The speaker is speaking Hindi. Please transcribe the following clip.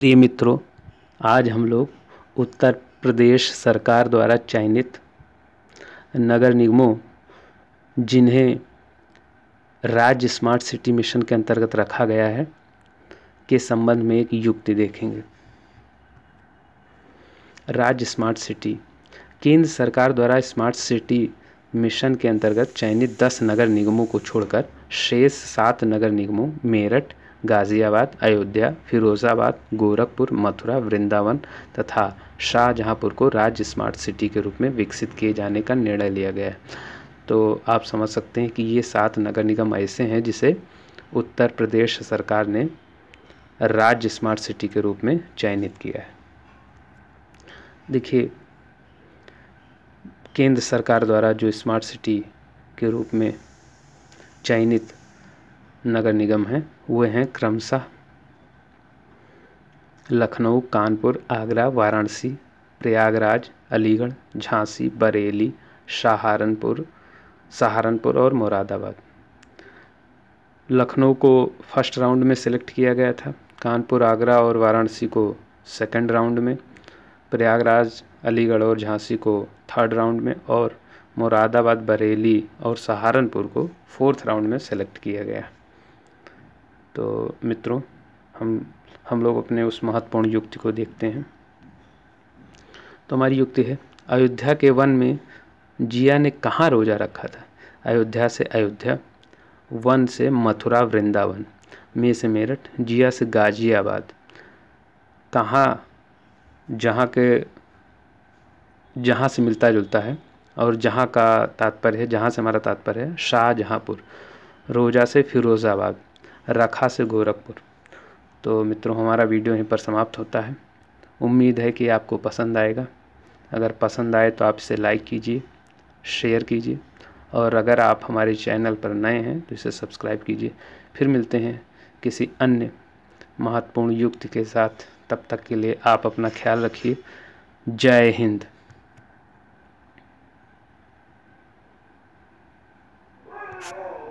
प्रिय मित्रों आज हम लोग उत्तर प्रदेश सरकार द्वारा चयनित नगर निगमों जिन्हें राज्य स्मार्ट सिटी मिशन के अंतर्गत रखा गया है के संबंध में एक युक्ति देखेंगे राज्य स्मार्ट सिटी केंद्र सरकार द्वारा स्मार्ट सिटी मिशन के अंतर्गत चयनित दस नगर निगमों को छोड़कर शेष सात नगर निगमों मेरठ गाज़ियाबाद अयोध्या फिरोज़ाबाद गोरखपुर मथुरा वृंदावन तथा शाहजहाँपुर को राज्य स्मार्ट सिटी के रूप में विकसित किए जाने का निर्णय लिया गया है तो आप समझ सकते हैं कि ये सात नगर निगम ऐसे हैं जिसे उत्तर प्रदेश सरकार ने राज्य स्मार्ट सिटी के रूप में चयनित किया है देखिए केंद्र सरकार द्वारा जो स्मार्ट सिटी के रूप में चयनित नगर निगम हैं वे हैं क्रमशः लखनऊ कानपुर आगरा वाराणसी प्रयागराज अलीगढ़ झांसी बरेली सहारनपुर सहारनपुर और मुरादाबाद लखनऊ को फर्स्ट राउंड में सेलेक्ट किया गया था कानपुर आगरा और वाराणसी को सेकंड राउंड में प्रयागराज अलीगढ़ और झांसी को थर्ड राउंड में और मुरादाबाद बरेली और सहारनपुर को फोर्थ राउंड में सेलेक्ट किया गया तो मित्रों हम हम लोग अपने उस महत्वपूर्ण युक्ति को देखते हैं तो हमारी युक्ति है अयोध्या के वन में जिया ने कहाँ रोजा रखा था अयोध्या से अयोध्या वन से मथुरा वृंदावन मे से मेरठ जिया से गाजियाबाद कहाँ जहाँ के जहाँ से मिलता जुलता है और जहाँ का तात्पर्य है जहाँ से हमारा तात्पर्य है शाहजहाँपुर रोजा से फिरोज़ाबाद रखा से गोरखपुर तो मित्रों हमारा वीडियो यहीं पर समाप्त होता है उम्मीद है कि आपको पसंद आएगा अगर पसंद आए तो आप इसे लाइक कीजिए शेयर कीजिए और अगर आप हमारे चैनल पर नए हैं तो इसे सब्सक्राइब कीजिए फिर मिलते हैं किसी अन्य महत्वपूर्ण युक्त के साथ तब तक के लिए आप अपना ख्याल रखिए जय हिंद Oh.